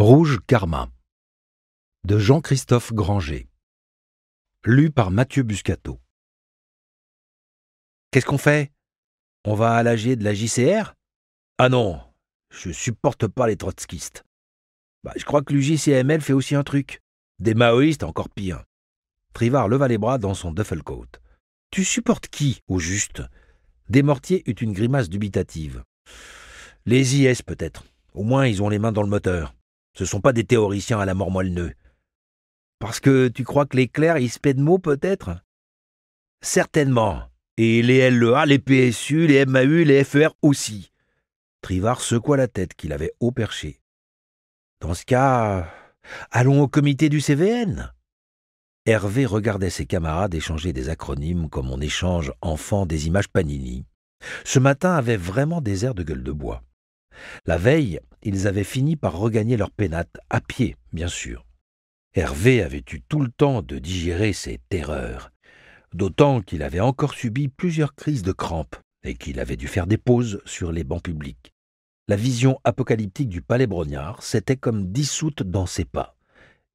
Rouge Karma de Jean-Christophe Granger. Lu par Mathieu Buscato. Qu'est-ce qu'on fait On va à de la JCR Ah non, je supporte pas les trotskistes. Bah, je crois que l'UJCML fait aussi un truc. Des maoïstes encore pire. Trivard leva les bras dans son duffelcoat. Tu supportes qui, au juste Des mortiers eut une grimace dubitative. Les IS peut-être. Au moins ils ont les mains dans le moteur. Ce sont pas des théoriciens à la mort moelle Parce que tu crois que les clercs, ils se paient de mots, peut-être Certainement. Et les LEA, les PSU, les MAU, les FER aussi. Trivard secoua la tête qu'il avait haut perché. Dans ce cas, allons au comité du CVN. Hervé regardait ses camarades échanger des acronymes comme on échange enfant des images panini. Ce matin avait vraiment des airs de gueule de bois. La veille, ils avaient fini par regagner leur pénate, à pied, bien sûr. Hervé avait eu tout le temps de digérer ses terreurs, d'autant qu'il avait encore subi plusieurs crises de crampes et qu'il avait dû faire des pauses sur les bancs publics. La vision apocalyptique du palais Brognard s'était comme dissoute dans ses pas,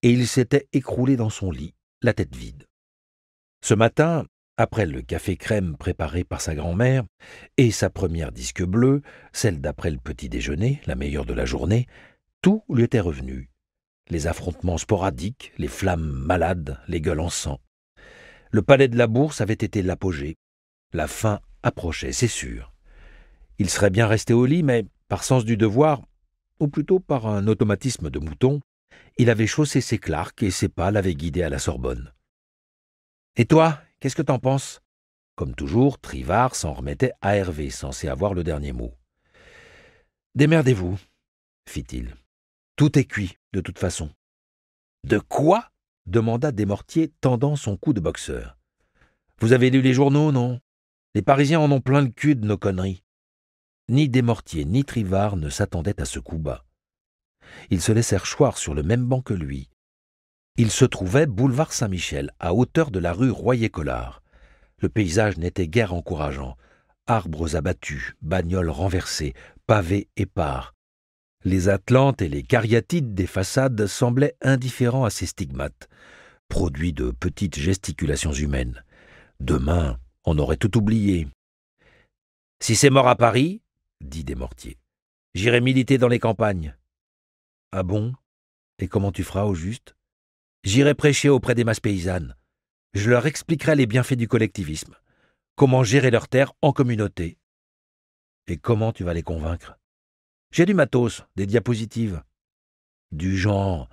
et il s'était écroulé dans son lit, la tête vide. Ce matin, après le café crème préparé par sa grand-mère et sa première disque bleue, celle d'après le petit déjeuner, la meilleure de la journée, tout lui était revenu. Les affrontements sporadiques, les flammes malades, les gueules en sang. Le palais de la Bourse avait été l'apogée. La fin approchait, c'est sûr. Il serait bien resté au lit, mais par sens du devoir, ou plutôt par un automatisme de mouton, il avait chaussé ses clarques et ses pas l'avaient guidé à la Sorbonne. Et toi Qu'est-ce que t'en penses Comme toujours, Trivard s'en remettait à Hervé, censé avoir le dernier mot. Démerdez-vous, fit-il. Tout est cuit, de toute façon. De quoi demanda Desmortiers, tendant son coup de boxeur. Vous avez lu les journaux, non Les Parisiens en ont plein le cul de nos conneries. Ni Desmortiers ni Trivard ne s'attendaient à ce coup bas. Ils se laissèrent choir sur le même banc que lui, il se trouvait boulevard Saint-Michel, à hauteur de la rue Royer-Collard. Le paysage n'était guère encourageant. Arbres abattus, bagnoles renversées, pavés épars. Les atlantes et les cariatides des façades semblaient indifférents à ces stigmates, produits de petites gesticulations humaines. Demain, on aurait tout oublié. Si c'est mort à Paris, dit Desmortiers, j'irai militer dans les campagnes. Ah bon Et comment tu feras au juste J'irai prêcher auprès des masses paysannes. Je leur expliquerai les bienfaits du collectivisme, comment gérer leurs terres en communauté. Et comment tu vas les convaincre J'ai du matos, des diapositives. Du genre,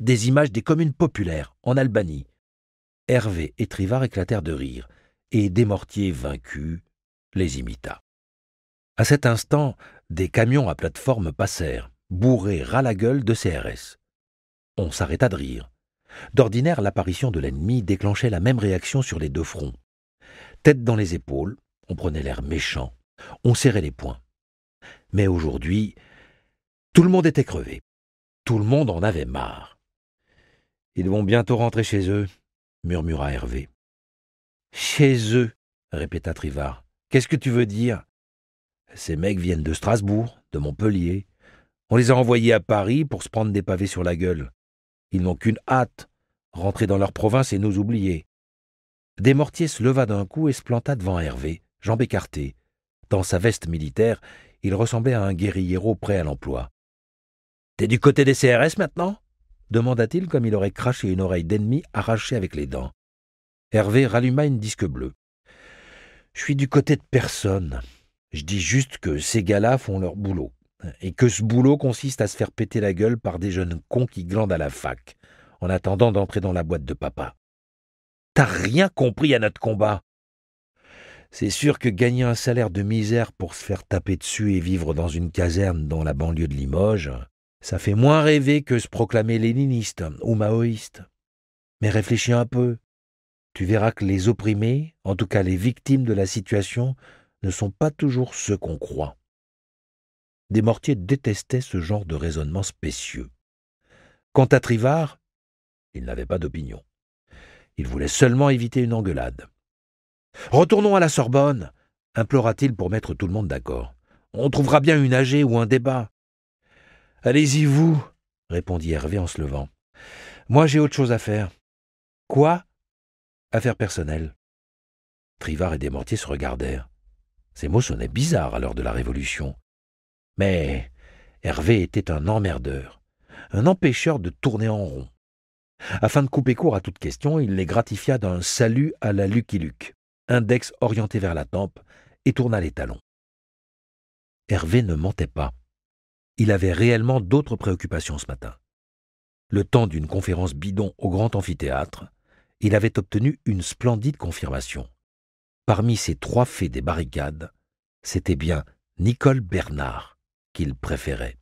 des images des communes populaires en Albanie. Hervé et Trivard éclatèrent de rire, et Desmortiers, vaincu, les imita. À cet instant, des camions à plateforme passèrent, bourrés ras la gueule de CRS. On s'arrêta de rire. D'ordinaire, l'apparition de l'ennemi déclenchait la même réaction sur les deux fronts. Tête dans les épaules, on prenait l'air méchant, on serrait les poings. Mais aujourd'hui, tout le monde était crevé. Tout le monde en avait marre. Ils vont bientôt rentrer chez eux, murmura Hervé. Chez eux, répéta Trivard. Qu'est-ce que tu veux dire Ces mecs viennent de Strasbourg, de Montpellier. On les a envoyés à Paris pour se prendre des pavés sur la gueule. Ils n'ont qu'une hâte, rentrer dans leur province et nous oublier. Desmortiers se leva d'un coup et se planta devant Hervé, jambes écartées. Dans sa veste militaire, il ressemblait à un guérillero prêt à l'emploi. T'es du côté des CRS maintenant demanda-t-il comme il aurait craché une oreille d'ennemi arrachée avec les dents. Hervé ralluma une disque bleue. Je suis du côté de personne. Je dis juste que ces gars-là font leur boulot et que ce boulot consiste à se faire péter la gueule par des jeunes cons qui glandent à la fac, en attendant d'entrer dans la boîte de papa. T'as rien compris à notre combat. C'est sûr que gagner un salaire de misère pour se faire taper dessus et vivre dans une caserne dans la banlieue de Limoges, ça fait moins rêver que se proclamer léniniste ou maoïste. Mais réfléchis un peu. Tu verras que les opprimés, en tout cas les victimes de la situation, ne sont pas toujours ceux qu'on croit. Desmortiers détestait ce genre de raisonnement spécieux. Quant à Trivard, il n'avait pas d'opinion. Il voulait seulement éviter une engueulade. Retournons à la Sorbonne, implora-t-il pour mettre tout le monde d'accord. On trouvera bien une AG ou un débat. Allez-y, vous, répondit Hervé en se levant. Moi, j'ai autre chose à faire. Quoi Affaire personnelle. Trivard et Desmortiers se regardèrent. Ces mots sonnaient bizarres à l'heure de la Révolution. Mais Hervé était un emmerdeur, un empêcheur de tourner en rond. Afin de couper court à toute question, il les gratifia d'un salut à la Lucky Luke, index orienté vers la tempe, et tourna les talons. Hervé ne mentait pas. Il avait réellement d'autres préoccupations ce matin. Le temps d'une conférence bidon au grand amphithéâtre, il avait obtenu une splendide confirmation. Parmi ces trois fées des barricades, c'était bien Nicole Bernard, qu'il préférait.